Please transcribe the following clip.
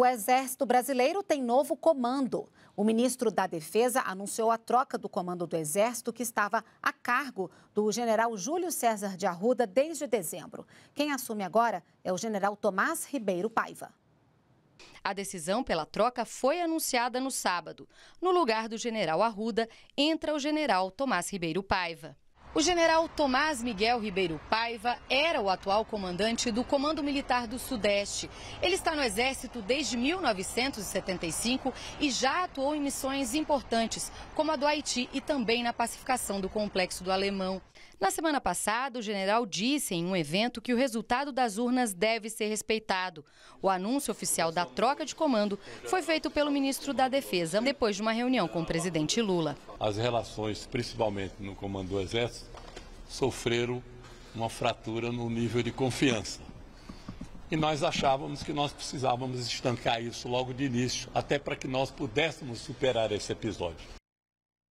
O Exército Brasileiro tem novo comando. O ministro da Defesa anunciou a troca do comando do Exército, que estava a cargo do general Júlio César de Arruda desde dezembro. Quem assume agora é o general Tomás Ribeiro Paiva. A decisão pela troca foi anunciada no sábado. No lugar do general Arruda, entra o general Tomás Ribeiro Paiva. O general Tomás Miguel Ribeiro Paiva era o atual comandante do Comando Militar do Sudeste. Ele está no Exército desde 1975 e já atuou em missões importantes, como a do Haiti e também na pacificação do Complexo do Alemão. Na semana passada, o general disse em um evento que o resultado das urnas deve ser respeitado. O anúncio oficial da troca de comando foi feito pelo ministro da Defesa depois de uma reunião com o presidente Lula. As relações, principalmente no comando do Exército, sofreram uma fratura no nível de confiança. E nós achávamos que nós precisávamos estancar isso logo de início, até para que nós pudéssemos superar esse episódio.